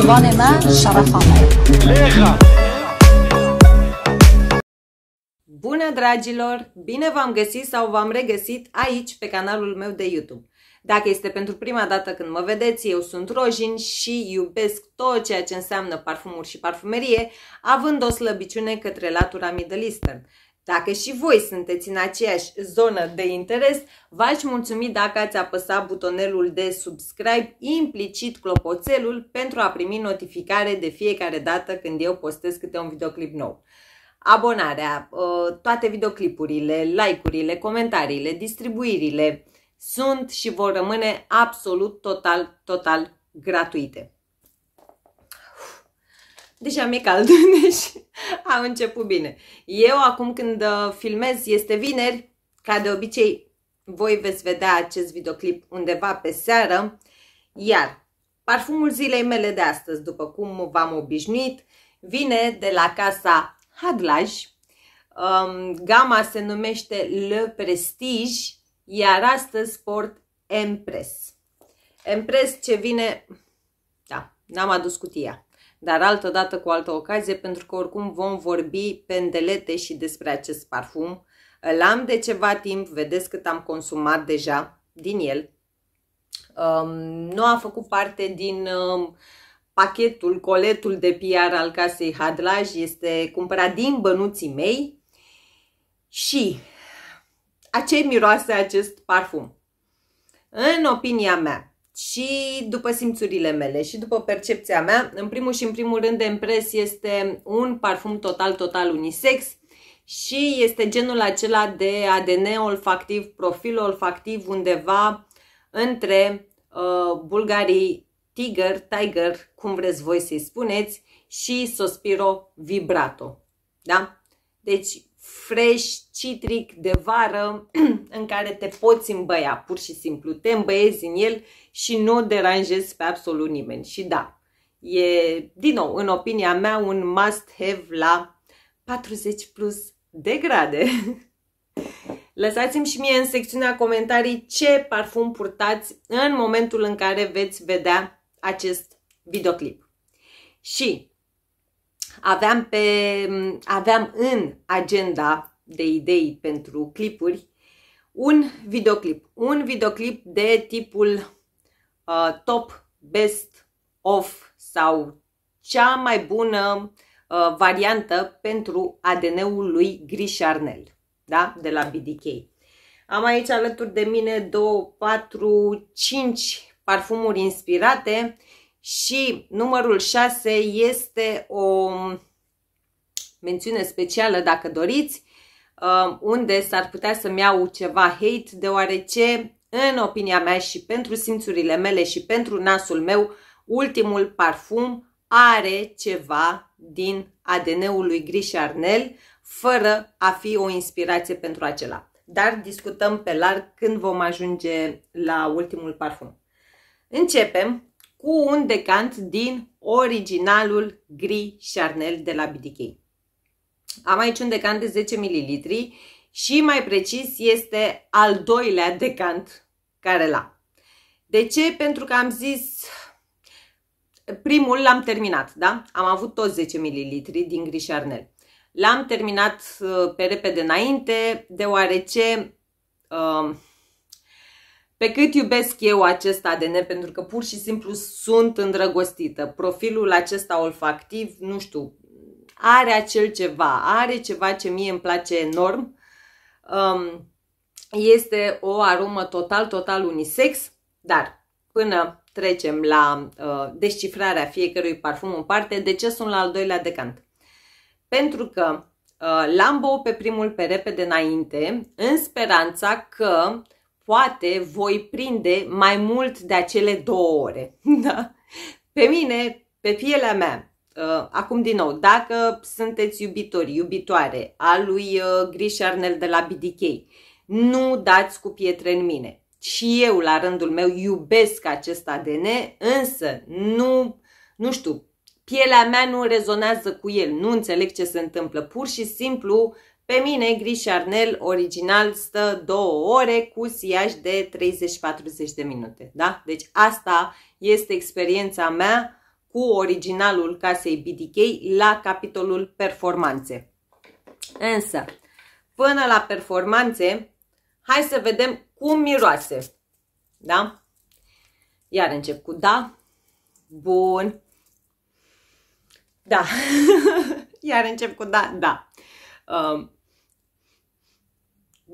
زبان من Bună dragilor! Bine v-am găsit sau v-am regăsit aici pe canalul meu de YouTube. Dacă este pentru prima dată când mă vedeți, eu sunt Rojin și iubesc tot ceea ce înseamnă parfumuri și parfumerie, având o slăbiciune către latura middle eastern. Dacă și voi sunteți în aceeași zonă de interes, v-aș mulțumi dacă ați apăsat butonelul de subscribe, implicit clopoțelul, pentru a primi notificare de fiecare dată când eu postez câte un videoclip nou abonarea, ă, toate videoclipurile, like-urile, comentariile, distribuirile sunt și vor rămâne absolut total, total gratuite deja mi-e cald, deci a început bine. Eu acum când uh, filmez este vineri, ca de obicei voi veți vedea acest videoclip undeva pe seară, iar parfumul zilei mele de astăzi, după cum v-am obișnuit, vine de la casa Hadlaj. Um, gama se numește Le Prestige, iar astăzi port Empress. Empress ce vine... Da, n-am adus cutia dar altă dată cu altă ocazie, pentru că oricum vom vorbi pendelete și despre acest parfum. Îl am de ceva timp, vedeți cât am consumat deja din el. Um, nu a făcut parte din um, pachetul, coletul de PR al casei Hadlaj, este cumpărat din bănuții mei și a ce miroase acest parfum? În opinia mea, și după simțurile mele și după percepția mea. În primul și în primul rând, impres este un parfum total, total unisex și este genul acela de ADN olfactiv, profil olfactiv undeva între uh, bulgarii Tiger, Tiger, cum vreți voi să-i spuneți, și Sospiro Vibrato. Da? Deci fresh, citric, de vară, în care te poți îmbăia, pur și simplu. Te îmbăiezi în el și nu deranjezi pe absolut nimeni. Și da, e, din nou, în opinia mea, un must-have la 40 plus de grade. Lăsați-mi și mie în secțiunea comentarii ce parfum purtați în momentul în care veți vedea acest videoclip. Și aveam, pe, aveam în agenda de idei pentru clipuri un videoclip. Un videoclip de tipul uh, top, best, of sau cea mai bună uh, variantă pentru ADN-ul lui Grișarnel, da? de la BDK. Am aici alături de mine 2, 4, 5 parfumuri inspirate și numărul 6 este o mențiune specială, dacă doriți, uh, unde s-ar putea să-mi iau ceva hate, deoarece, în opinia mea și pentru simțurile mele și pentru nasul meu, ultimul parfum are ceva din ADN-ul lui Gris Arnel, fără a fi o inspirație pentru acela. Dar discutăm pe larg când vom ajunge la ultimul parfum. Începem cu un decant din originalul gri Charnel de la BDK. Am aici un decant de 10 ml și mai precis este al doilea decant care l-am. De ce? Pentru că am zis primul l-am terminat, da? Am avut toți 10 ml din gri Charnel. L-am terminat uh, pe repede înainte, deoarece uh, pe cât iubesc eu acest ADN, pentru că pur și simplu sunt îndrăgostită, profilul acesta olfactiv, nu știu, are acel ceva, are ceva ce mie îmi place enorm. Um, este o aromă total, total unisex, dar până trecem la uh, descifrarea fiecărui parfum în parte, de ce sunt la al doilea decant? Pentru că uh, l-am pe primul pe repede înainte, în speranța că uh, poate voi prinde mai mult de acele două ore. Da? Pe mine, pe pielea mea, uh, acum din nou, dacă sunteți iubitori, iubitoare a lui uh, Grish Arnel de la BDK, nu dați cu pietre în mine. Și eu, la rândul meu, iubesc acest ADN, însă nu, nu știu, pielea mea nu rezonează cu el, nu înțeleg ce se întâmplă. Pur și simplu pe mine, gri și arnel original stă 2 ore cu siaj de 30-40 de minute. Da? Deci asta este experiența mea cu originalul casei BDK la capitolul performanțe. Însă, până la performanțe, hai să vedem cum miroase. Da? Iar încep cu da. Bun. Da. Iar încep cu da, da. Um,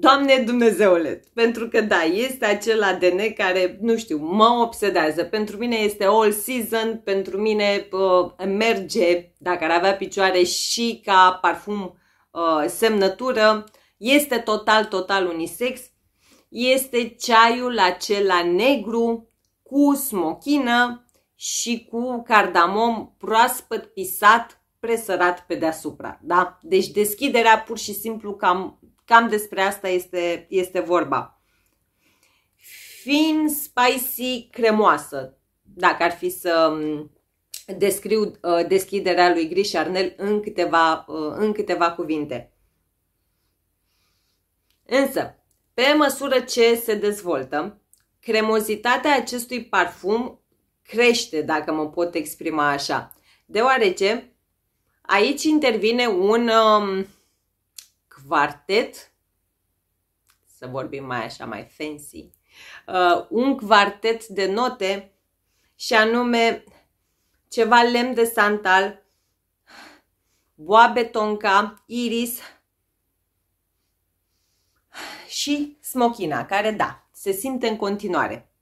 Doamne Dumnezeule, pentru că da, este acel ADN care, nu știu, mă obsedează. Pentru mine este all season, pentru mine uh, merge, dacă ar avea picioare, și ca parfum uh, semnătură. Este total, total unisex. Este ceaiul acela negru cu smochină și cu cardamom proaspăt pisat presărat pe deasupra. Da? Deci deschiderea pur și simplu cam Cam despre asta este, este vorba. Fin, spicy, cremoasă. Dacă ar fi să um, descriu uh, deschiderea lui Gris Arnel în câteva, uh, în câteva cuvinte. Însă, pe măsură ce se dezvoltă, cremozitatea acestui parfum crește, dacă mă pot exprima așa, deoarece aici intervine un... Uh, quartet, să vorbim mai așa, mai fancy, uh, un quartet de note și anume ceva lemn de santal, boabe tonka, iris și smochina, care da, se simte în continuare.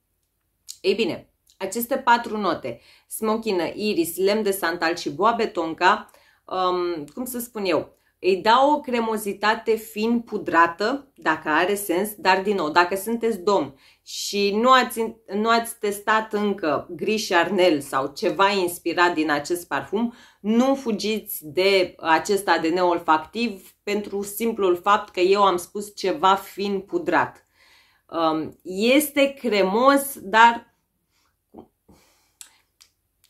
Ei bine, aceste patru note, smochină, iris, lemn de santal și boabe tonka, um, cum să spun eu, îi dau o cremozitate fin pudrată, dacă are sens, dar din nou, dacă sunteți domn și nu ați, nu ați testat încă gri Arnel sau ceva inspirat din acest parfum, nu fugiți de acest ADN olfactiv pentru simplul fapt că eu am spus ceva fin pudrat. Um, este cremos, dar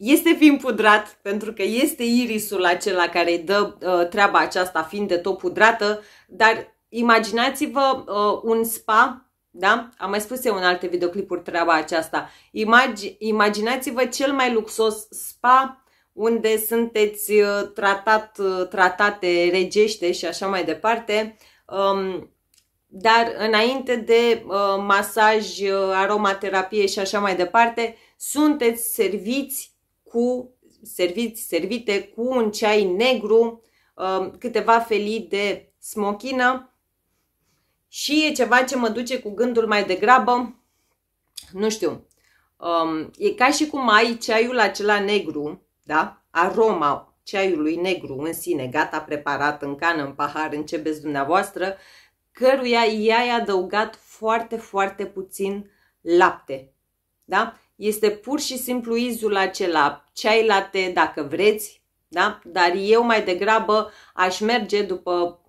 este fiind pudrat, pentru că este irisul acela care îi dă uh, treaba aceasta fiind de tot pudrată, dar imaginați-vă uh, un spa da? Am mai spus eu în alte videoclipuri treaba aceasta. Imagi, imaginați-vă cel mai luxos spa unde sunteți uh, tratat, uh, tratate regește și așa mai departe, um, dar înainte de uh, masaj, uh, aromaterapie și așa mai departe, sunteți serviți cu serviți, servite cu un ceai negru, um, câteva felii de smochină și e ceva ce mă duce cu gândul mai degrabă, nu știu, um, e ca și cum ai ceaiul acela negru, da? aroma ceaiului negru în sine, gata preparat în cană, în pahar, în dumneavoastră, căruia i-ai adăugat foarte, foarte puțin lapte. Da? este pur și simplu izul acela, ceai late dacă vreți, da? dar eu mai degrabă aș merge după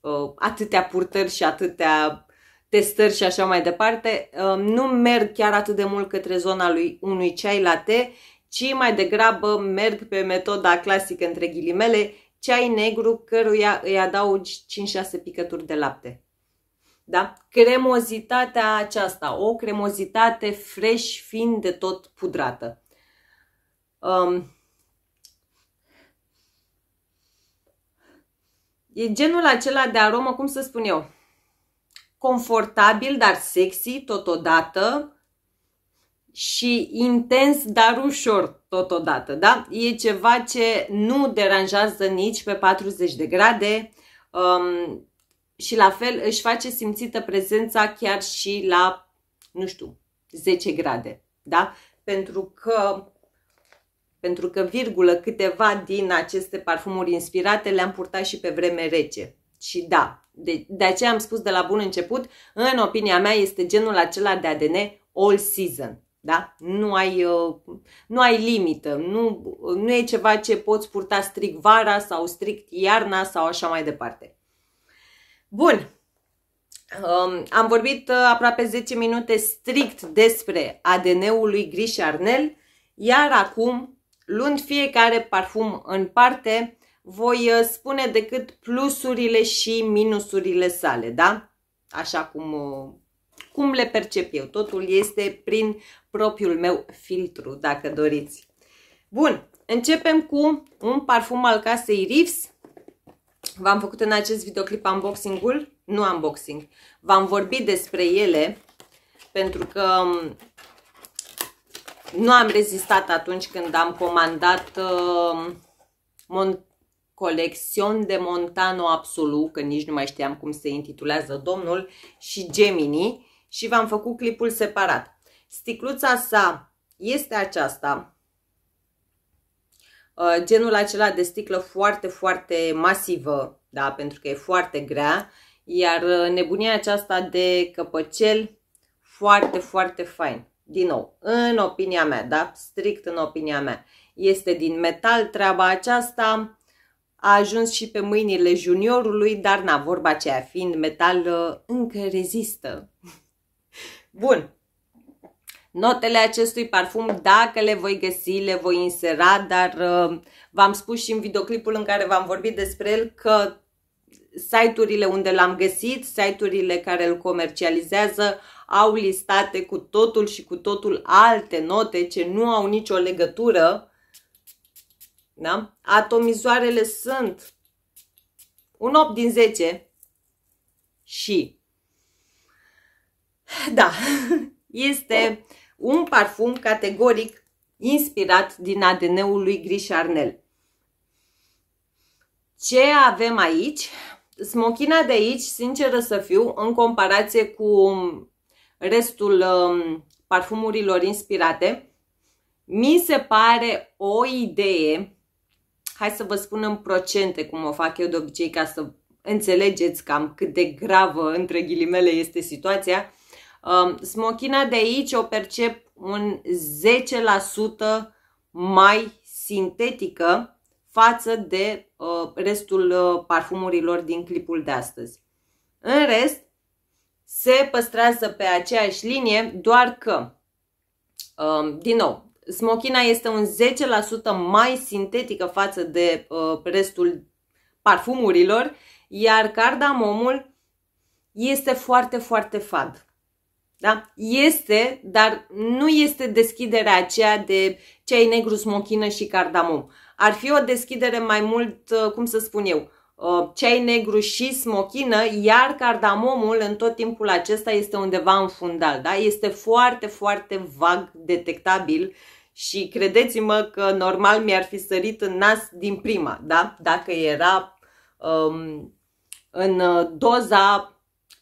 uh, atâtea purtări și atâtea testări și așa mai departe, uh, nu merg chiar atât de mult către zona lui unui ceai late, ci mai degrabă merg pe metoda clasică între ghilimele, ceai negru căruia îi adaugi 5-6 picături de lapte. Da? Cremozitatea aceasta, o cremozitate fresh fiind de tot pudrată. Um, e genul acela de aromă, cum să spun eu, confortabil, dar sexy totodată și intens, dar ușor totodată, da? E ceva ce nu deranjează nici pe 40 de grade, um, și la fel își face simțită prezența chiar și la, nu știu, 10 grade, da? Pentru că pentru că, virgulă, câteva din aceste parfumuri inspirate le-am purtat și pe vreme rece. Și da, de, de aceea am spus de la bun început, în opinia mea este genul acela de ADN all season. Da? Nu, ai, uh, nu ai limită, nu, nu e ceva ce poți purta strict vara sau strict iarna sau așa mai departe. Bun, um, am vorbit uh, aproape 10 minute strict despre ADN-ul lui Gris Arnel, iar acum, luând fiecare parfum în parte, voi uh, spune decât plusurile și minusurile sale, da? Așa cum, uh, cum le percep eu. Totul este prin propriul meu filtru, dacă doriți. Bun, începem cu un parfum al casei Reeves, V-am făcut în acest videoclip unboxing-ul, nu unboxing, v-am vorbit despre ele pentru că um, nu am rezistat atunci când am comandat uh, colecțion de Montano Absolut, că nici nu mai știam cum se intitulează domnul, și Gemini și v-am făcut clipul separat. Sticluța sa este aceasta, Uh, genul acela de sticlă foarte, foarte masivă, da, pentru că e foarte grea, iar uh, nebunia aceasta de căpăcel, foarte, foarte fain. Din nou, în opinia mea, da, strict în opinia mea, este din metal treaba aceasta, a ajuns și pe mâinile juniorului, dar na, vorba aceea fiind metal uh, încă rezistă. Bun, notele acestui parfum, dacă le voi găsi, le voi insera, dar uh, v-am spus și în videoclipul în care v-am vorbit despre el că site-urile unde l-am găsit, site-urile care îl comercializează, au listate cu totul și cu totul alte note ce nu au nicio legătură. Da? Atomizoarele sunt un 8 din 10 și da, este un parfum categoric inspirat din ADN-ul lui Grișarnel. Ce avem aici? Smochina de aici, sinceră să fiu, în comparație cu restul um, parfumurilor inspirate, mi se pare o idee, hai să vă spun în procente cum o fac eu de obicei ca să înțelegeți cam cât de gravă, între ghilimele, este situația, Um, smochina de aici o percep un 10% mai sintetică față de uh, restul uh, parfumurilor din clipul de astăzi. În rest, se păstrează pe aceeași linie, doar că, um, din nou, smochina este un 10% mai sintetică față de uh, restul parfumurilor, iar cardamomul este foarte, foarte fad. Da? Este, dar nu este deschiderea aceea de ceai negru, smochină și cardamom. Ar fi o deschidere mai mult, uh, cum să spun eu, uh, ceai negru și smochină, iar cardamomul în tot timpul acesta este undeva în fundal. Da? Este foarte, foarte vag detectabil și credeți-mă că normal mi-ar fi sărit în nas din prima, da? dacă era um, în uh, doza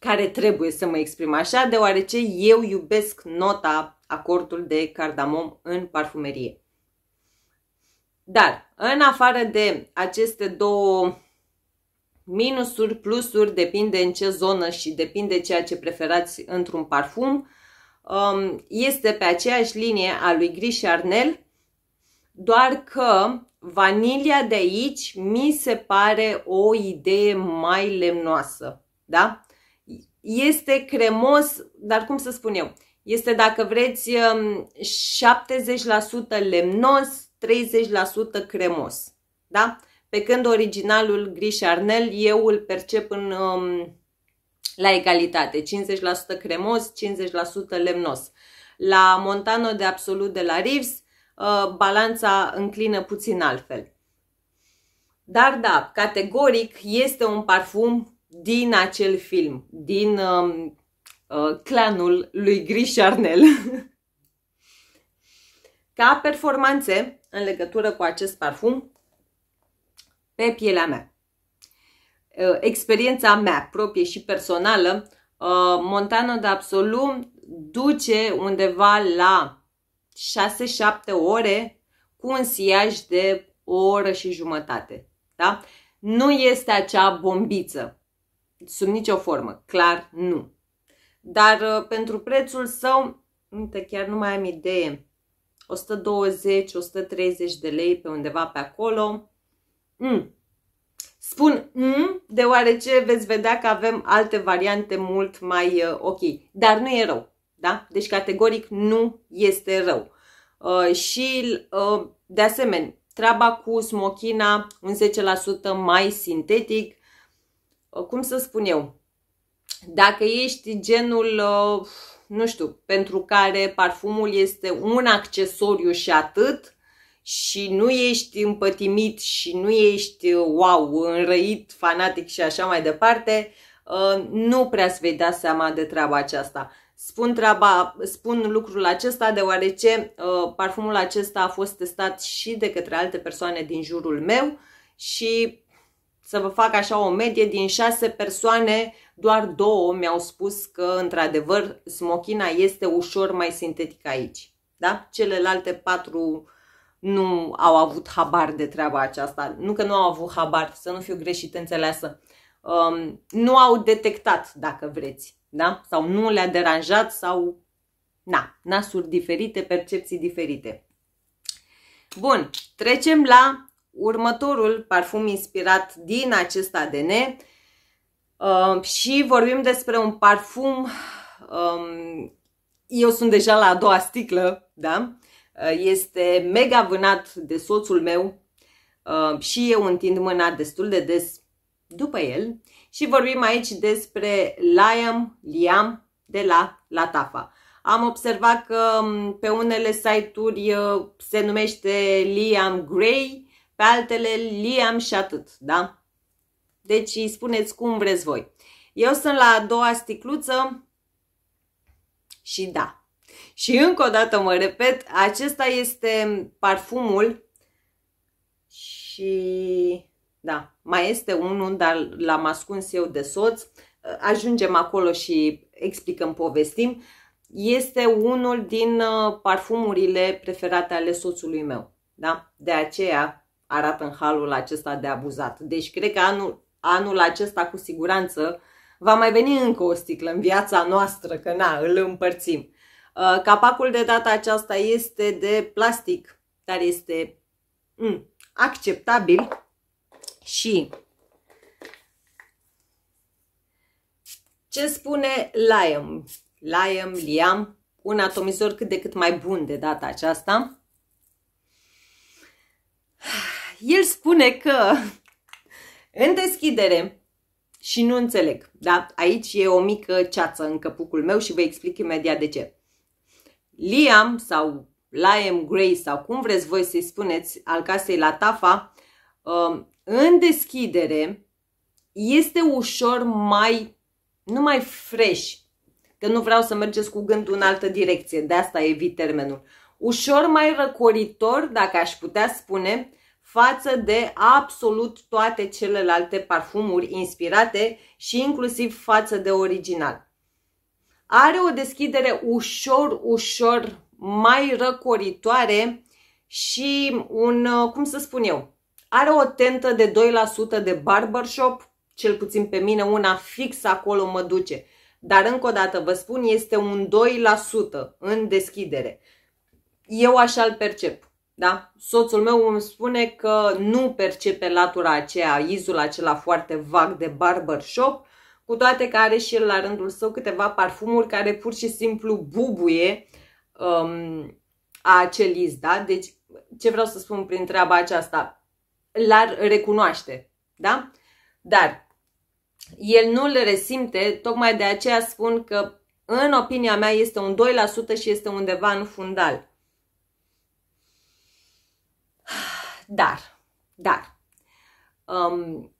care trebuie să mă exprim așa, deoarece eu iubesc nota acordul de cardamom în parfumerie. Dar, în afară de aceste două minusuri, plusuri, depinde în ce zonă și depinde ceea ce preferați într-un parfum, um, este pe aceeași linie a lui Gris și Arnel, doar că vanilia de aici mi se pare o idee mai lemnoasă, da? este cremos, dar cum să spun eu, este dacă vreți 70% um, lemnos, 30% cremos. Da? Pe când originalul gri arnel eu îl percep în, um, la egalitate, 50% cremos, 50% lemnos. La Montano de Absolut de la Reeves, uh, balanța înclină puțin altfel. Dar da, categoric este un parfum din acel film, din uh, uh, clanul lui Gris Charnel. Ca performanțe în legătură cu acest parfum pe pielea mea. Uh, experiența mea proprie și personală, uh, de absolut duce undeva la 6-7 ore cu un siaj de o oră și jumătate. Da? Nu este acea bombiță Sub nicio formă, clar nu. Dar uh, pentru prețul său, uite, chiar nu mai am idee, 120-130 de lei pe undeva pe acolo. Mm. Spun mm, deoarece veți vedea că avem alte variante mult mai uh, ok. Dar nu e rău, da? Deci categoric nu este rău. Uh, și uh, de asemenea, treaba cu smochina, un 10% mai sintetic, Uh, cum să spun eu, dacă ești genul, uh, nu știu, pentru care parfumul este un accesoriu și atât, și nu ești împătimit și nu ești, uh, wow, înrăit, fanatic și așa mai departe, nu prea să vei da seama de treaba aceasta. Spun, treaba, spun lucrul acesta deoarece parfumul acesta a fost testat și de către alte persoane din jurul meu și să vă fac așa o medie din șase persoane, doar două mi-au spus că, într-adevăr, smochina este ușor mai sintetică aici. Da? Celelalte patru nu au avut habar de treaba aceasta. Nu că nu au avut habar, să nu fiu greșit înțeleasă. Um, nu au detectat, dacă vreți, da? Sau nu le-a deranjat sau... Na, nasuri diferite, percepții diferite. Bun, trecem la următorul parfum inspirat din acest ADN uh, și vorbim despre un parfum, um, eu sunt deja la a doua sticlă, da? Uh, este mega vânat de soțul meu uh, și eu întind mâna destul de des după el și vorbim aici despre Liam, Liam de la Latafa. Am observat că um, pe unele site-uri se numește Liam Gray, pe altele Liam și atât, da? Deci îi spuneți cum vreți voi. Eu sunt la a doua sticluță și da. Și încă o dată mă repet, acesta este parfumul și da, mai este unul, dar l-am ascuns eu de soț. Ajungem acolo și explicăm, povestim. Este unul din uh, parfumurile preferate ale soțului meu. Da? De aceea arată în halul acesta de abuzat. Deci cred că anul, anul acesta cu siguranță va mai veni încă o sticlă în viața noastră, că na, îl împărțim. Uh, capacul de data aceasta este de plastic, care este mm, acceptabil și ce spune Liam? Liam, Liam, un atomizor cât de cât mai bun de data aceasta el spune că în deschidere și nu înțeleg, da? Aici e o mică ceață în căpucul meu și vă explic imediat de ce. Liam sau Liam Gray sau cum vreți voi să-i spuneți al casei la Tafa, um, în deschidere este ușor mai, nu mai fresh, că nu vreau să mergeți cu gândul în altă direcție, de asta evit termenul. Ușor mai răcoritor, dacă aș putea spune, față de absolut toate celelalte parfumuri inspirate și inclusiv față de original. Are o deschidere ușor, ușor mai răcoritoare și un, uh, cum să spun eu, are o tentă de 2% de barbershop, cel puțin pe mine una fix acolo mă duce. Dar încă o dată vă spun, este un 2% în deschidere. Eu așa îl percep. Da? Soțul meu îmi spune că nu percepe latura aceea, izul acela foarte vag de barbershop, cu toate că are și el la rândul său câteva parfumuri care pur și simplu bubuie um, acel iz. Da? Deci, ce vreau să spun prin treaba aceasta? L-ar recunoaște. Da? Dar el nu le resimte, tocmai de aceea spun că, în opinia mea, este un 2% și este undeva în fundal. dar, dar, um,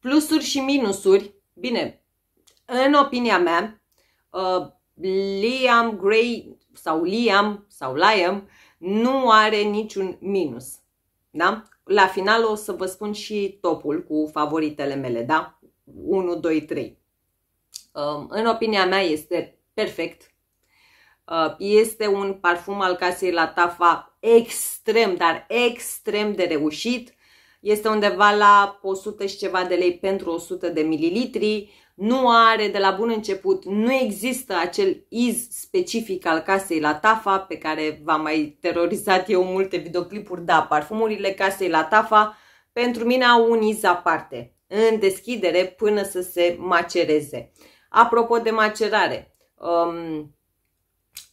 plusuri și minusuri, bine, în opinia mea, uh, Liam Gray sau Liam sau Liam nu are niciun minus. Da? La final o să vă spun și topul cu favoritele mele, da? 1, 2, 3. Um, în opinia mea este perfect Uh, este un parfum al casei la tafa extrem, dar extrem de reușit. Este undeva la 100 și ceva de lei pentru 100 de mililitri. Nu are de la bun început, nu există acel iz specific al casei la tafa pe care v-am mai terorizat eu multe videoclipuri. Da, parfumurile casei la tafa pentru mine au un iz aparte în deschidere până să se macereze. Apropo de macerare, um,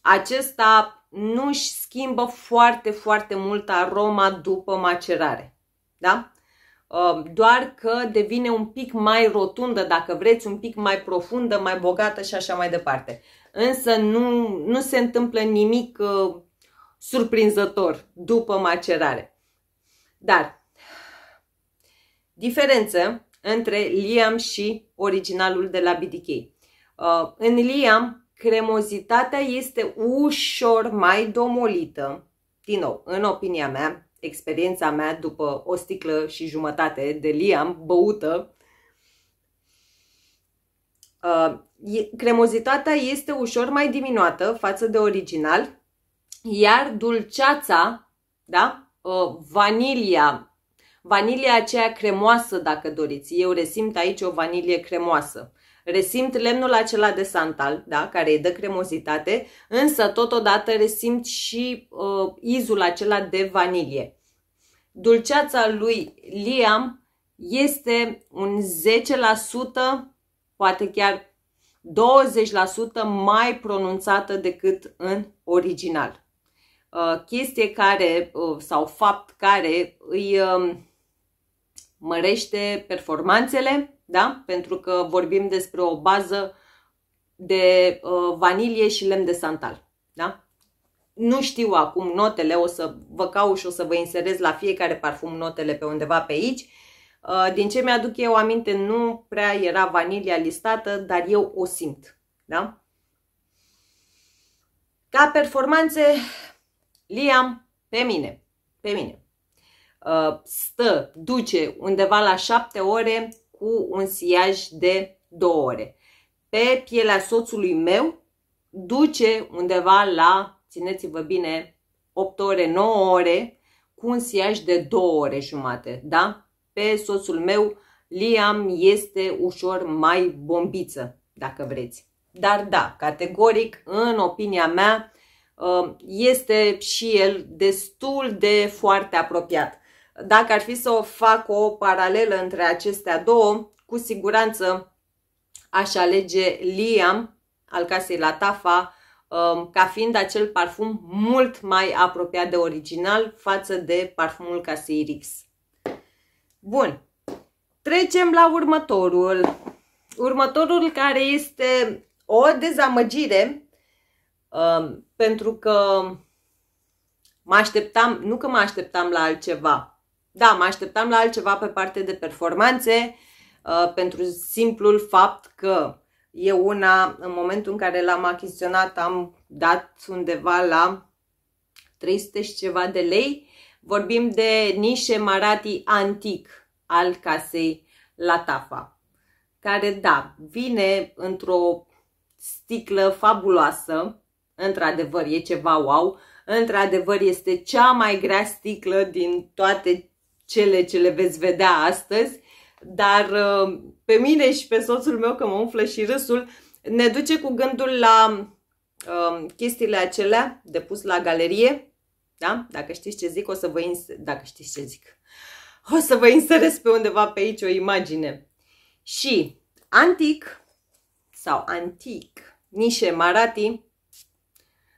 acesta nu își schimbă foarte, foarte mult aroma după macerare. Da? Ă, doar că devine un pic mai rotundă, dacă vreți, un pic mai profundă, mai bogată și așa mai departe. Însă nu, nu se întâmplă nimic uh, surprinzător după macerare. Dar, diferență între Liam și originalul de la BDK. Uh, ă, în Liam cremozitatea este ușor mai domolită. Din nou, în opinia mea, experiența mea după o sticlă și jumătate de liam băută, uh, cremozitatea este ușor mai diminuată față de original, iar dulceața, da? Uh, vanilia, vanilia aceea cremoasă, dacă doriți. Eu resimt aici o vanilie cremoasă. Resimt lemnul acela de santal, da, care îi dă cremozitate, însă totodată resimt și uh, izul acela de vanilie. Dulceața lui Liam este un 10%, poate chiar 20% mai pronunțată decât în original. Uh, chestie care uh, sau fapt care îi uh, mărește performanțele, da? pentru că vorbim despre o bază de uh, vanilie și lemn de santal. Da? Nu știu acum notele, o să vă caut și o să vă inserez la fiecare parfum notele pe undeva pe aici. Uh, din ce mi-aduc eu aminte, nu prea era vanilia listată, dar eu o simt. Da? Ca performanțe, Liam, pe mine, pe mine, uh, stă, duce undeva la 7 ore cu un siaj de două ore. Pe pielea soțului meu duce undeva la, țineți-vă bine, 8 ore, 9 ore, cu un siaj de 2 ore jumate, da? Pe soțul meu, Liam este ușor mai bombiță, dacă vreți. Dar da, categoric, în opinia mea, ă, este și el destul de foarte apropiat. Dacă ar fi să o fac o paralelă între acestea două, cu siguranță aș alege Liam al casei Latafa um, ca fiind acel parfum mult mai apropiat de original față de parfumul casei Rix. Bun, trecem la următorul. Următorul care este o dezamăgire um, pentru că mă așteptam, nu că mă așteptam la altceva, da, mă așteptam la altceva pe parte de performanțe, uh, pentru simplul fapt că eu una, în momentul în care l-am achiziționat, am dat undeva la 300 și ceva de lei. Vorbim de nișe marati antic al casei Latafa, care, da, vine într-o sticlă fabuloasă, într-adevăr e ceva wow, într-adevăr este cea mai grea sticlă din toate cele ce le veți vedea astăzi, dar ă, pe mine și pe soțul meu, că mă umflă și râsul, ne duce cu gândul la ă, chestiile acelea de pus la galerie, da? Dacă știți ce zic, o să vă ins- dacă știți ce zic, o să vă inserez pe undeva pe aici o imagine. Și antic sau antic, nișe Marati,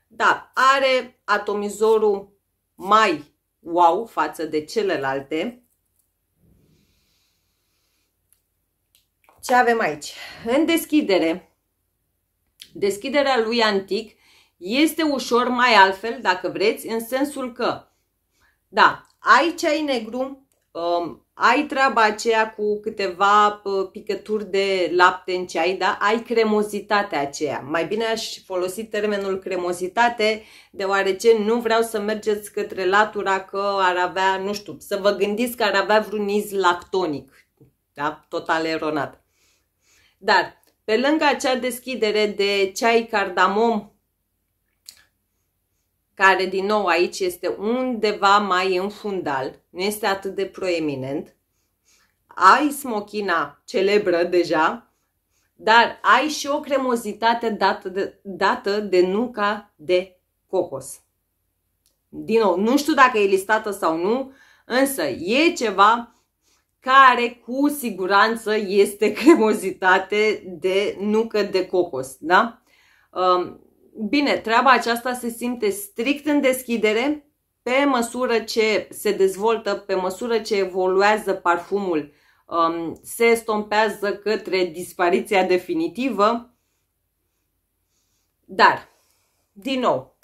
da, are atomizorul mai wow față de celelalte. Ce avem aici? În deschidere, deschiderea lui antic este ușor mai altfel, dacă vreți, în sensul că, da, aici ai negru, Um, ai treaba aceea cu câteva uh, picături de lapte în ceai, da? ai cremozitatea aceea. Mai bine aș folosi termenul cremozitate, deoarece nu vreau să mergeți către latura că ar avea, nu știu, să vă gândiți că ar avea vreun iz lactonic. Da? Total eronat. Dar, pe lângă acea deschidere de ceai cardamom care din nou aici este undeva mai în fundal, nu este atât de proeminent. Ai smochina celebră deja, dar ai și o cremozitate dată de, dată de nuca de cocos. Din nou, nu știu dacă e listată sau nu, însă e ceva care cu siguranță este cremozitate de nucă de cocos, da? Um, Bine, treaba aceasta se simte strict în deschidere, pe măsură ce se dezvoltă, pe măsură ce evoluează parfumul, um, se estompează către dispariția definitivă. Dar, din nou,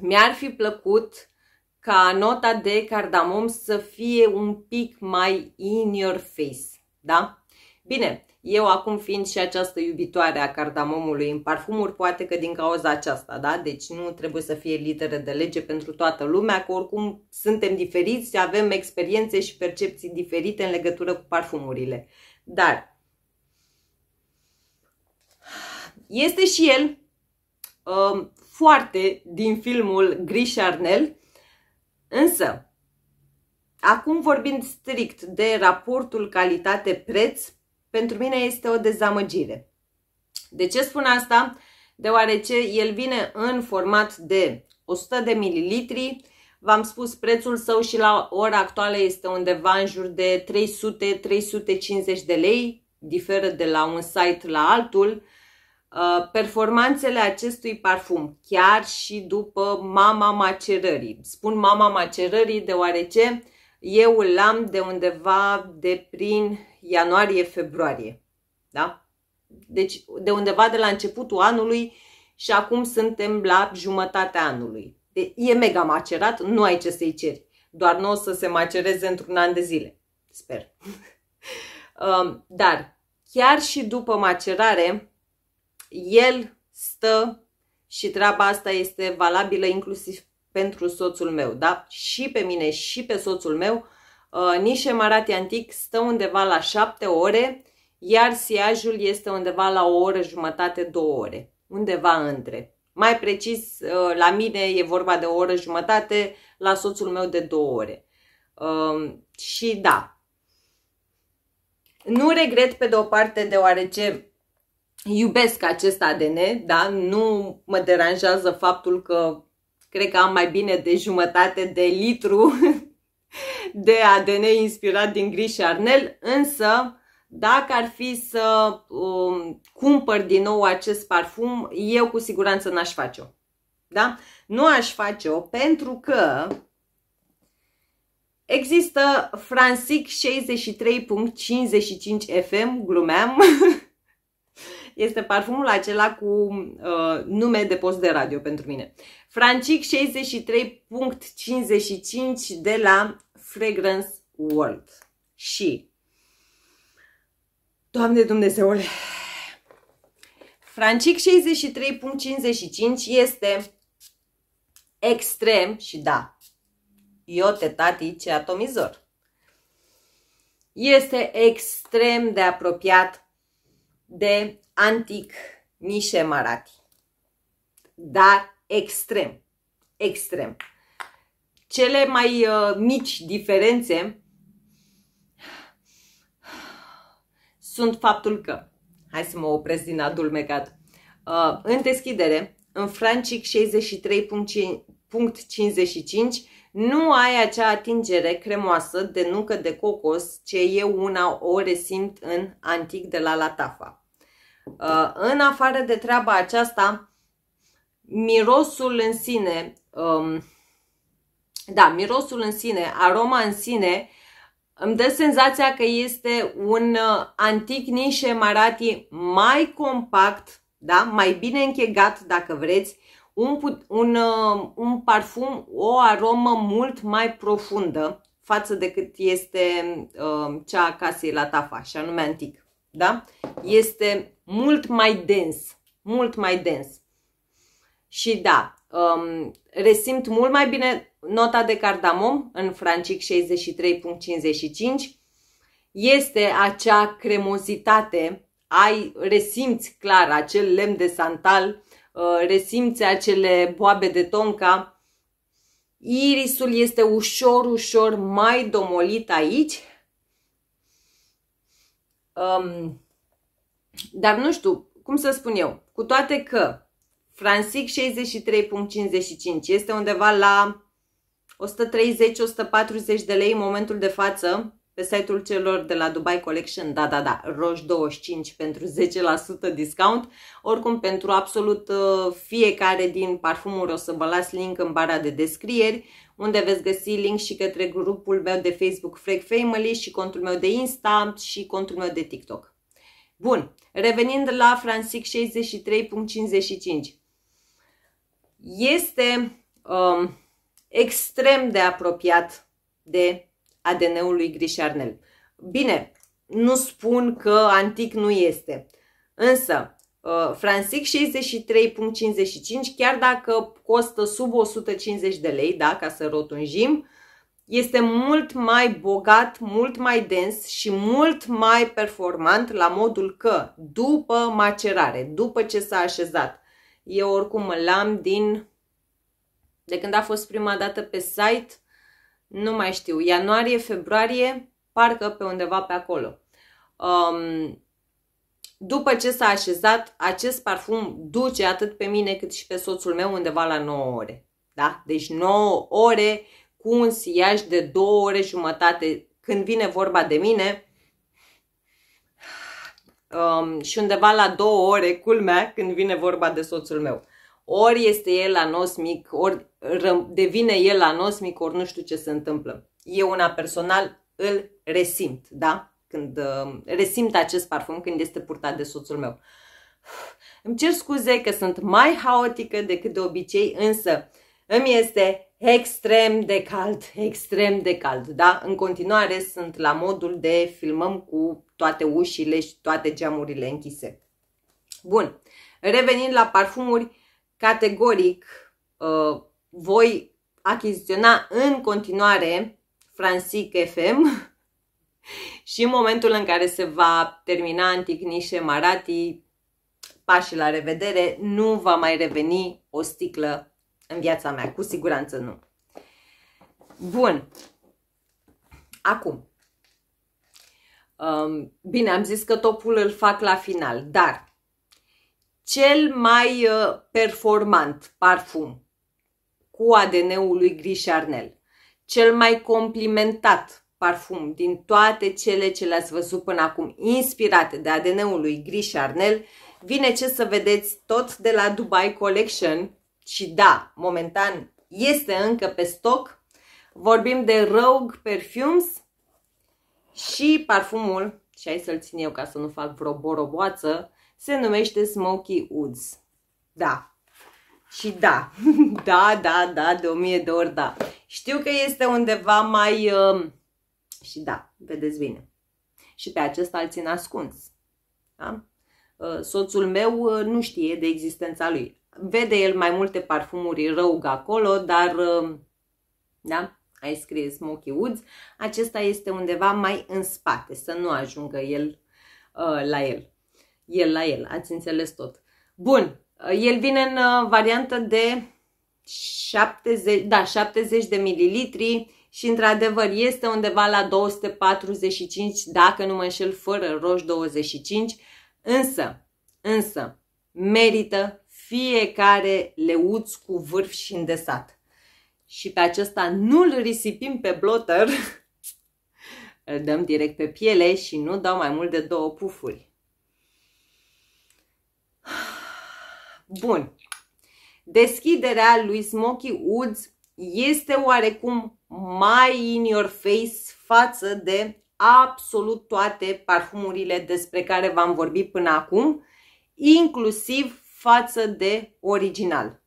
mi-ar fi plăcut ca nota de cardamom să fie un pic mai in your face, da? Bine, eu acum fiind și această iubitoare a cardamomului în parfumuri, poate că din cauza aceasta, da? Deci nu trebuie să fie literă de lege pentru toată lumea, că oricum suntem diferiți, avem experiențe și percepții diferite în legătură cu parfumurile. Dar este și el um, foarte din filmul Gris Arnel, însă acum vorbind strict de raportul calitate-preț, pentru mine este o dezamăgire. De ce spun asta? Deoarece el vine în format de 100 de mililitri, V-am spus, prețul său și la ora actuală este undeva în jur de 300-350 de lei, diferă de la un site la altul. Uh, performanțele acestui parfum, chiar și după mama macerării. Spun mama macerării deoarece uh, eu îl am de undeva de prin ianuarie-februarie. Da? Deci de undeva de la începutul anului și acum suntem la jumătatea anului. De- e mega macerat, nu ai ce să-i ceri. Doar nu o să se macereze într-un an de zile. Sper. Um, dar chiar și după macerare, el stă și treaba asta este valabilă inclusiv pentru soțul meu, da? Și pe mine și pe soțul meu, uh, Nișe Marate Antic stă undeva la 7 ore, iar siajul este undeva la o oră jumătate, două ore, undeva între. Mai precis, uh, la mine e vorba de o oră jumătate, la soțul meu de două ore. Uh, și da, nu regret pe de o parte deoarece iubesc acest ADN, da? nu mă deranjează faptul că cred că am mai bine de jumătate de litru de ADN inspirat din gri și arnel, însă dacă ar fi să um, cumpăr din nou acest parfum, eu cu siguranță n-aș face-o. Da? Nu aș face-o pentru că există Francic 63.55 FM, glumeam, este parfumul acela cu uh, nume de post de radio pentru mine. Francic 63.55 de la Fragrance World. Și, Doamne Dumnezeule, Francic 63.55 este extrem și da, iote tati ce atomizor. Este extrem de apropiat de antic Mișe Marati. Dar extrem, extrem. Cele mai uh, mici diferențe sunt faptul că, hai să mă opresc din adulmecat, uh, în deschidere, în francic 63.55, nu ai acea atingere cremoasă de nucă de cocos ce eu una o resimt în antic de la Latafa. Uh, în afară de treaba aceasta, mirosul în sine, um, da, mirosul în sine, aroma în sine, îmi dă senzația că este un uh, antic nișe marati mai compact, da? mai bine închegat, dacă vreți, un, un, uh, un parfum, o aromă mult mai profundă față de cât este uh, cea a casei la tafa, și anume antic. Da? Este mult mai dens, mult mai dens. Și da, um, resimt mult mai bine nota de cardamom în francic 63.55. Este acea cremozitate, ai, resimți clar acel lemn de santal, uh, resimți acele boabe de tonca, Irisul este ușor, ușor mai domolit aici. Um, dar nu știu, cum să spun eu, cu toate că Fransic 63.55 este undeva la 130-140 de lei în momentul de față pe site-ul celor de la Dubai Collection, da, da, da, Roș 25 pentru 10% discount. Oricum, pentru absolut uh, fiecare din parfumuri o să vă las link în bara de descrieri, unde veți găsi link și către grupul meu de Facebook Freak Family și contul meu de Insta și contul meu de TikTok. Bun, revenind la Fransic 63.55 este um, extrem de apropiat de ADN-ul lui Grișarnel. Bine, nu spun că antic nu este, însă uh, Francic 63.55, chiar dacă costă sub 150 de lei, da, ca să rotunjim, este mult mai bogat, mult mai dens și mult mai performant la modul că după macerare, după ce s-a așezat, eu oricum mă am din... De când a fost prima dată pe site, nu mai știu, ianuarie, februarie, parcă pe undeva pe acolo. Um, după ce s-a așezat, acest parfum duce atât pe mine cât și pe soțul meu undeva la 9 ore. Da? Deci 9 ore cu un siaj de 2 ore jumătate. Când vine vorba de mine, um, și undeva la două ore, culmea, când vine vorba de soțul meu. Ori este el la mic, ori devine el la mic, ori nu știu ce se întâmplă. Eu una personal îl resimt, da? Când uh, resimt acest parfum când este purtat de soțul meu. Îmi cer scuze că sunt mai haotică decât de obicei, însă îmi este extrem de cald, extrem de cald, da? În continuare sunt la modul de filmăm cu toate ușile și toate geamurile închise. Bun, revenind la parfumuri, categoric uh, voi achiziționa în continuare Francic FM și în momentul în care se va termina Antic Nișe Marati, pașii la revedere, nu va mai reveni o sticlă în viața mea, cu siguranță nu. Bun. Acum, Um, bine, am zis că topul îl fac la final, dar cel mai uh, performant parfum cu ADN-ul lui Gris Arnel, cel mai complimentat parfum din toate cele ce le-ați văzut până acum, inspirate de ADN-ul lui Gris Arnel, vine ce să vedeți tot de la Dubai Collection și da, momentan este încă pe stoc. Vorbim de Rogue Perfumes, și parfumul, și hai să-l țin eu ca să nu fac vreo boroboață, se numește Smoky Woods. Da. Și da, da, da, da, de o mie de ori da. Știu că este undeva mai... Um, și da, vedeți bine. Și pe acesta îl țin ascuns. Da? Uh, soțul meu uh, nu știe de existența lui. Vede el mai multe parfumuri rău acolo, dar... Um, da? ai scrie Smokey Woods, acesta este undeva mai în spate, să nu ajungă el uh, la el. El la el, ați înțeles tot. Bun, uh, el vine în uh, variantă de 70, da, 70 de mililitri și într-adevăr este undeva la 245, dacă nu mă înșel, fără roș 25, însă, însă, merită fiecare leuț cu vârf și îndesat și pe acesta nu îl risipim pe blotter, îl dăm direct pe piele și nu dau mai mult de două pufuri. Bun. Deschiderea lui Smoky Woods este oarecum mai in your face față de absolut toate parfumurile despre care v-am vorbit până acum, inclusiv față de original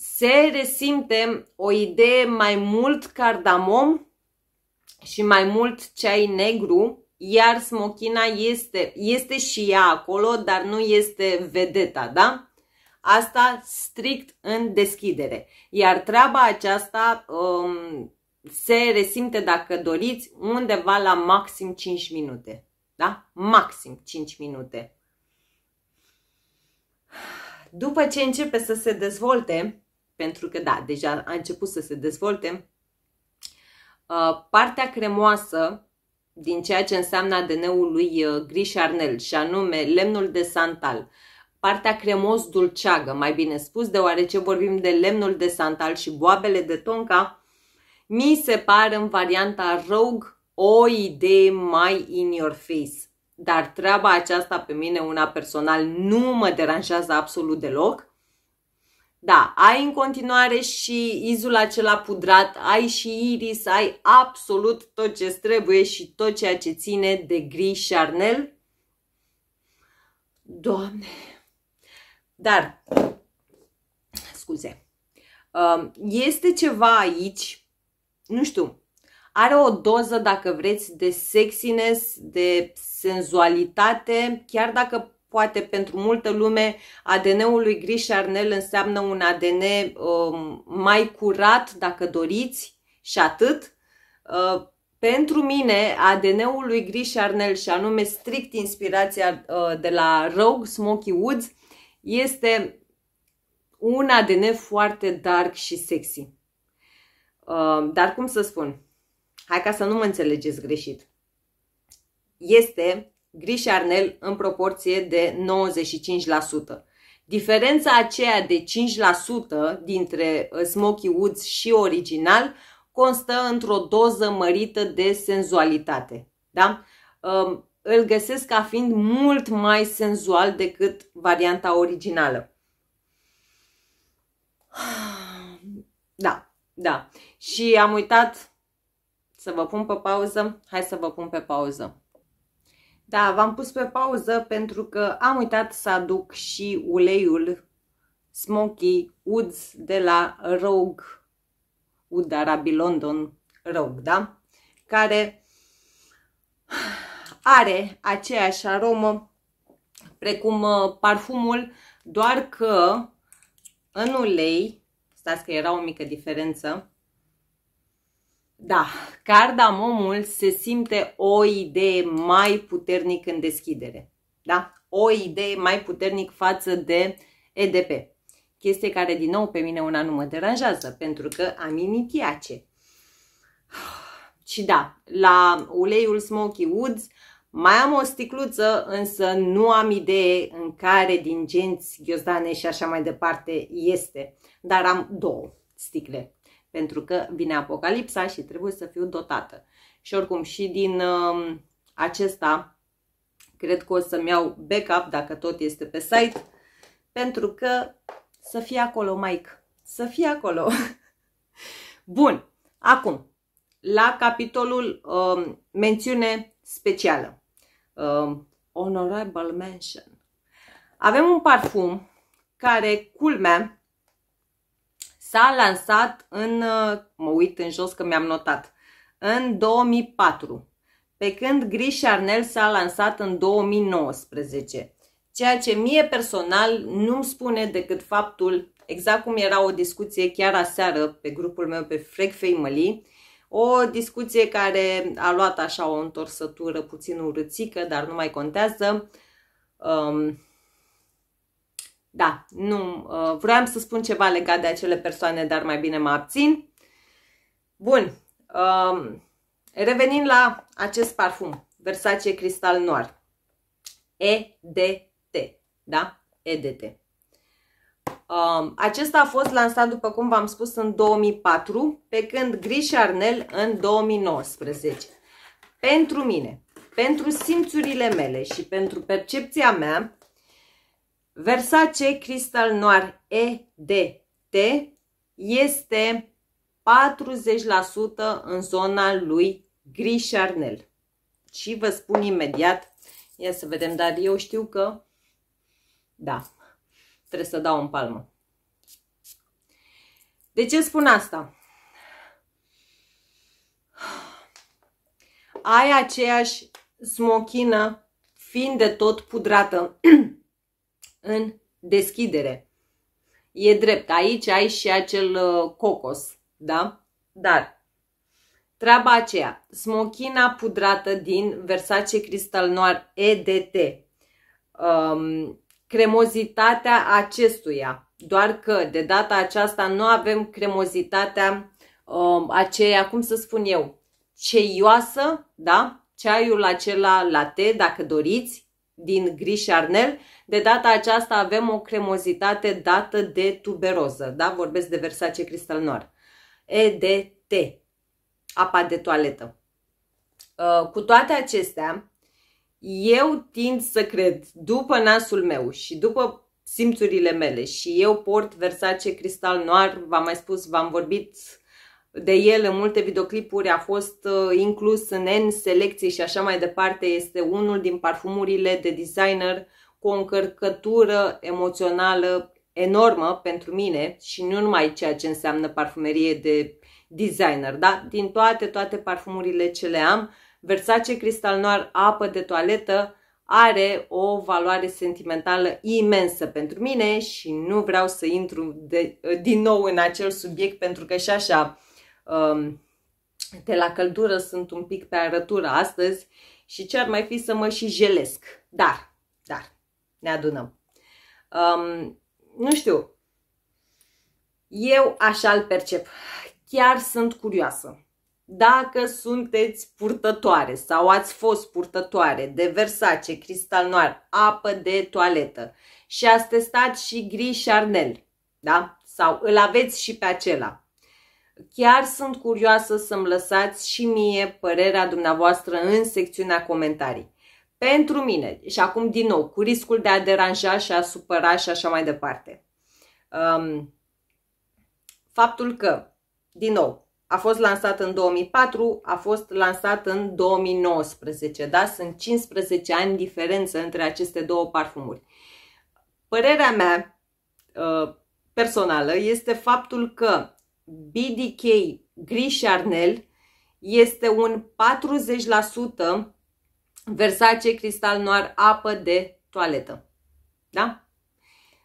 se resimte o idee mai mult cardamom și mai mult ceai negru, iar smochina este, este și ea acolo, dar nu este vedeta, da? Asta strict în deschidere. Iar treaba aceasta um, se resimte, dacă doriți, undeva la maxim 5 minute. Da? Maxim 5 minute. După ce începe să se dezvolte, pentru că da, deja a început să se dezvolte. Uh, partea cremoasă din ceea ce înseamnă ADN-ul lui uh, Gris Arnel și anume lemnul de santal, partea cremos-dulceagă, mai bine spus, deoarece vorbim de lemnul de santal și boabele de tonca, mi se par în varianta rogue o idee mai in your face. Dar treaba aceasta pe mine, una personal, nu mă deranjează absolut deloc da, ai în continuare și izul acela pudrat, ai și iris, ai absolut tot ce trebuie și tot ceea ce ține de gri și arnel. Doamne! Dar, scuze, um, este ceva aici, nu știu, are o doză, dacă vreți, de sexiness, de senzualitate, chiar dacă poate pentru multă lume ADN-ul lui Gris Arnel înseamnă un ADN uh, um, mai curat, dacă doriți, și atât. Uh, pentru mine, ADN-ul lui Gris Arnel, și anume strict inspirația uh, de la Rogue Smoky Woods, este un ADN foarte dark și sexy. Uh, dar cum să spun? Hai ca să nu mă înțelegeți greșit. Este gri și arnel în proporție de 95%. Diferența aceea de 5% dintre uh, Smoky Woods și original constă într-o doză mărită de senzualitate. Da? Um, îl găsesc ca fiind mult mai senzual decât varianta originală. Da, da. Și am uitat să vă pun pe pauză. Hai să vă pun pe pauză. Da, v-am pus pe pauză pentru că am uitat să aduc și uleiul Smoky Woods de la Rogue, Wood Arabi London Rogue, da? Care are aceeași aromă precum uh, parfumul, doar că în ulei, stați că era o mică diferență, da, cardamomul se simte o idee mai puternic în deschidere. Da? O idee mai puternic față de EDP. Chestie care, din nou, pe mine una nu mă deranjează, pentru că am imitiace. Și da, la uleiul Smoky Woods mai am o sticluță, însă nu am idee în care din genți, ghiozdane și așa mai departe este. Dar am două sticle pentru că vine Apocalipsa și trebuie să fiu dotată. Și oricum și din uh, acesta cred că o să-mi iau backup dacă tot este pe site, pentru că să fie acolo, Mike, să fie acolo. Bun, acum, la capitolul uh, mențiune specială, uh, um, honorable mention. Avem un parfum care, culmea, s-a lansat în, uh, mă uit în jos că mi-am notat, în 2004, pe când Gris Charnel s-a lansat în 2019. Ceea ce mie personal nu-mi spune decât faptul, exact cum era o discuție chiar aseară pe grupul meu pe Freak Family, o discuție care a luat așa o întorsătură puțin urâțică, dar nu mai contează. Um, da, nu, vreau uh, vroiam să spun ceva legat de acele persoane, dar mai bine mă abțin. Bun, um, revenind la acest parfum, Versace Cristal Noir, EDT, da? EDT. Um, acesta a fost lansat, după cum v-am spus, în 2004, pe când Gris Arnel în 2019. Pentru mine, pentru simțurile mele și pentru percepția mea, Versace Cristal Noir EDT este 40% în zona lui gri Charnel. Și vă spun imediat, ia să vedem, dar eu știu că, da, trebuie să dau în palmă. De ce spun asta? Ai aceeași smochină fiind de tot pudrată în deschidere. E drept, aici ai și acel uh, cocos, da? Dar treaba aceea, smochina pudrată din Versace Crystal Noir EDT, um, cremozitatea acestuia, doar că de data aceasta nu avem cremozitatea um, aceea, cum să spun eu, ceioasă, da? Ceaiul acela la te, dacă doriți, din gri Arnel. De data aceasta avem o cremozitate dată de tuberoză, da? Vorbesc de Versace Crystal Noir. EDT, apa de toaletă. Uh, cu toate acestea, eu tind să cred, după nasul meu și după simțurile mele și eu port Versace Cristal Noir, v-am mai spus, v-am vorbit de el în multe videoclipuri, a fost uh, inclus în N selecții și așa mai departe. Este unul din parfumurile de designer cu o încărcătură emoțională enormă pentru mine și nu numai ceea ce înseamnă parfumerie de designer, da? Din toate, toate parfumurile ce le am, Versace Cristal Noir apă de toaletă are o valoare sentimentală imensă pentru mine și nu vreau să intru de, din nou în acel subiect pentru că și așa Um, de la căldură sunt un pic pe arătură astăzi și ce ar mai fi să mă și jelesc. Dar, dar, ne adunăm. Um, nu știu, eu așa îl percep. Chiar sunt curioasă. Dacă sunteți purtătoare sau ați fost purtătoare de Versace, Cristal Noir, apă de toaletă și ați testat și gri Charnel, da? Sau îl aveți și pe acela Chiar sunt curioasă să-mi lăsați și mie părerea dumneavoastră în secțiunea comentarii. Pentru mine, și acum din nou, cu riscul de a deranja și a supăra și așa mai departe. Um, faptul că, din nou, a fost lansat în 2004, a fost lansat în 2019, da? Sunt 15 ani diferență între aceste două parfumuri. Părerea mea uh, personală este faptul că BDK Gris Charnel este un 40% Versace Cristal Noir apă de toaletă. Da?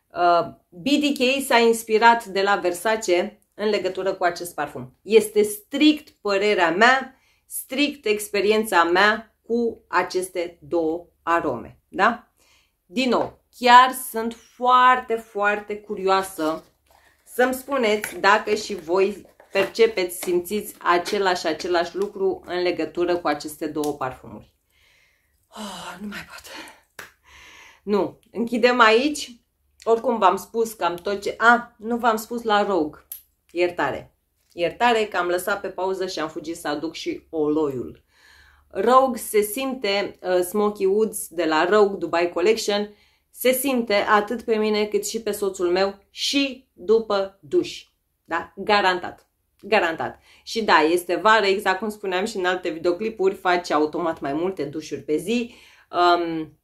Uh, BDK s-a inspirat de la Versace în legătură cu acest parfum. Este strict părerea mea, strict experiența mea cu aceste două arome. Da? Din nou, chiar sunt foarte, foarte curioasă să-mi spuneți dacă și voi percepeți, simțiți același, același lucru în legătură cu aceste două parfumuri. Oh, nu mai pot. Nu. Închidem aici. Oricum v-am spus cam tot ce... A, ah, nu v-am spus la rog. Iertare. Iertare că am lăsat pe pauză și am fugit să aduc și oloiul. Rogue se simte uh, Smoky Woods de la Rogue Dubai Collection se simte atât pe mine cât și pe soțul meu și după duș. Da? Garantat. Garantat. Și da, este vară, exact cum spuneam și în alte videoclipuri, face automat mai multe dușuri pe zi. Um,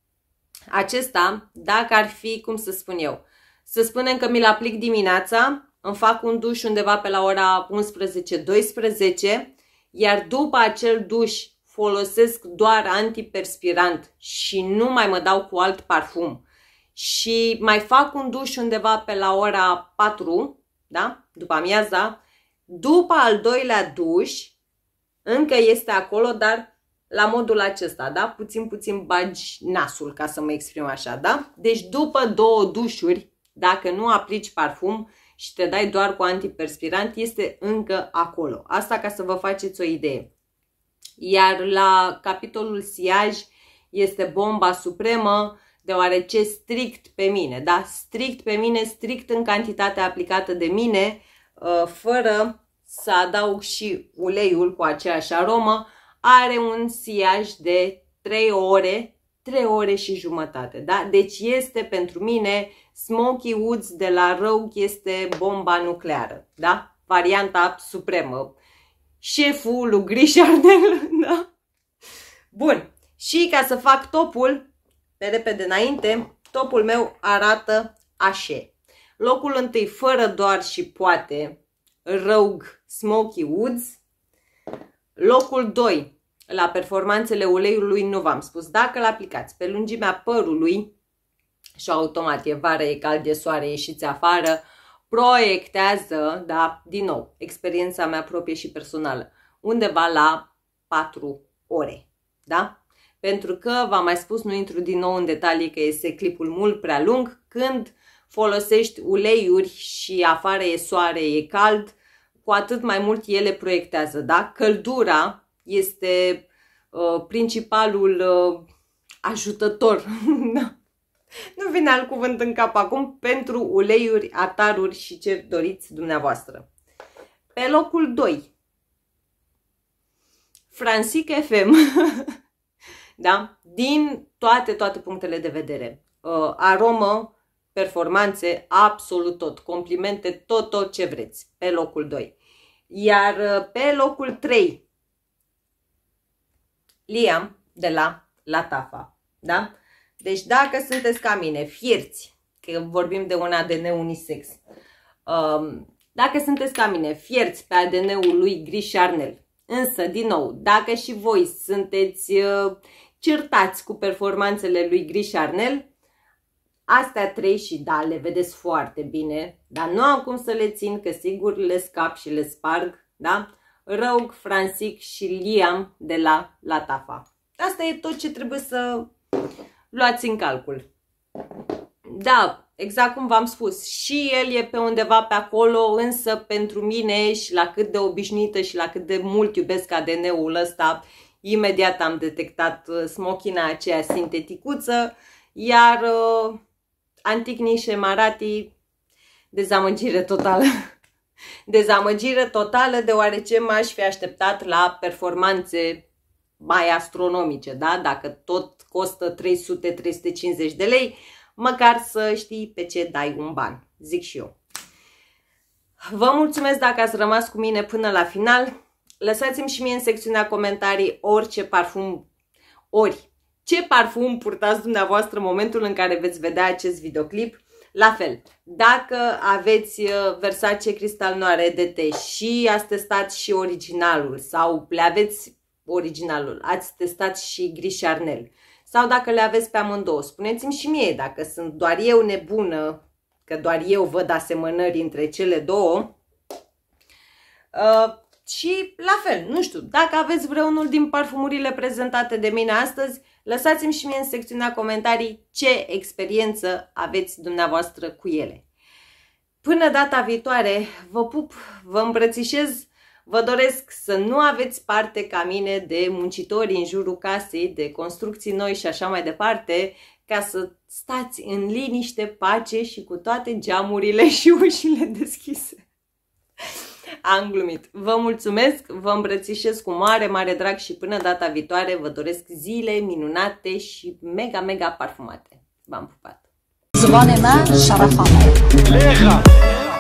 acesta, dacă ar fi, cum să spun eu, să spunem că mi-l aplic dimineața, îmi fac un duș undeva pe la ora 11-12, iar după acel duș folosesc doar antiperspirant și nu mai mă dau cu alt parfum și mai fac un duș undeva pe la ora 4, da? după amiaza, după al doilea duș, încă este acolo, dar la modul acesta, da? Puțin, puțin bagi nasul, ca să mă exprim așa, da? Deci după două dușuri, dacă nu aplici parfum și te dai doar cu antiperspirant, este încă acolo. Asta ca să vă faceți o idee. Iar la capitolul siaj este bomba supremă, deoarece strict pe mine, da? Strict pe mine, strict în cantitatea aplicată de mine, uh, fără să adaug și uleiul cu aceeași aromă, are un siaj de 3 ore 3 ore și jumătate, da? Deci este pentru mine Smoky Woods de la Rogue este bomba nucleară, da? Varianta supremă. Șeful lui Gris da? Bun. Și ca să fac topul, pe repede înainte, topul meu arată așa. Locul întâi, fără doar și poate, Rogue Smoky Woods. Locul 2, la performanțele uleiului nu v-am spus. Dacă îl aplicați pe lungimea părului, și automat e vară, e cald, e soare, ieșiți afară, proiectează, da, din nou, experiența mea proprie și personală, undeva la 4 ore, da? pentru că, v-am mai spus, nu intru din nou în detalii că este clipul mult prea lung, când folosești uleiuri și afară e soare, e cald, cu atât mai mult ele proiectează, da? Căldura este uh, principalul uh, ajutător, da. nu vine alt cuvânt în cap acum, pentru uleiuri, ataruri și ce doriți dumneavoastră. Pe locul 2, Francic FM. da? din toate, toate punctele de vedere. Uh, aromă, performanțe, absolut tot, complimente, tot, tot ce vreți, pe locul 2. Iar uh, pe locul 3, Liam de la Latafa, da? Deci dacă sunteți ca mine, fierți, că vorbim de un ADN unisex, um, dacă sunteți ca mine, fierți pe ADN-ul lui Gris însă, din nou, dacă și voi sunteți uh, certați cu performanțele lui Arnel. Astea trei și da, le vedeți foarte bine, dar nu am cum să le țin, că sigur le scap și le sparg, da? Rogue, Francic și Liam de la Latafa. Asta e tot ce trebuie să luați în calcul. Da, exact cum v-am spus, și el e pe undeva pe acolo, însă pentru mine și la cât de obișnuită și la cât de mult iubesc ADN-ul ăsta Imediat am detectat uh, smochina aceea sinteticuță, iar uh, Anticni și Marati, dezamăgire totală. dezamăgire totală deoarece m-aș fi așteptat la performanțe mai astronomice, da? Dacă tot costă 300-350 de lei, măcar să știi pe ce dai un ban, zic și eu. Vă mulțumesc dacă ați rămas cu mine până la final. Lăsați-mi și mie în secțiunea comentarii orice parfum, ori ce parfum purtați dumneavoastră în momentul în care veți vedea acest videoclip. La fel, dacă aveți uh, Versace Cristal Noire DT și ați testat și originalul sau le aveți originalul, ați testat și Grișarnel sau dacă le aveți pe amândouă, spuneți-mi și mie dacă sunt doar eu nebună, că doar eu văd asemănări între cele două, uh, și la fel, nu știu, dacă aveți vreunul din parfumurile prezentate de mine astăzi, lăsați-mi și mie în secțiunea comentarii ce experiență aveți dumneavoastră cu ele. Până data viitoare, vă pup, vă îmbrățișez, vă doresc să nu aveți parte ca mine de muncitori în jurul casei, de construcții noi și așa mai departe, ca să stați în liniște, pace și cu toate geamurile și ușile deschise. Am glumit. Vă mulțumesc, vă îmbrățișez cu mare, mare drag și până data viitoare vă doresc zile minunate și mega, mega parfumate. V-am pupat! Zvonena Șarafame. Leha!